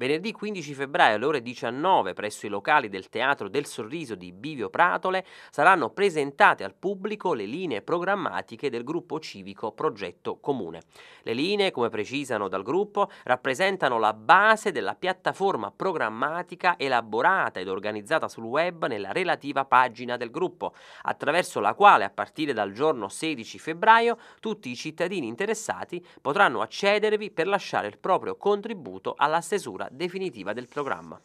Venerdì 15 febbraio alle ore 19 presso i locali del Teatro del Sorriso di Bivio Pratole saranno presentate al pubblico le linee programmatiche del gruppo civico Progetto Comune. Le linee, come precisano dal gruppo, rappresentano la base della piattaforma programmatica elaborata ed organizzata sul web nella relativa pagina del gruppo, attraverso la quale a partire dal giorno 16 febbraio tutti i cittadini interessati potranno accedervi per lasciare il proprio contributo alla stesura definitiva del programma.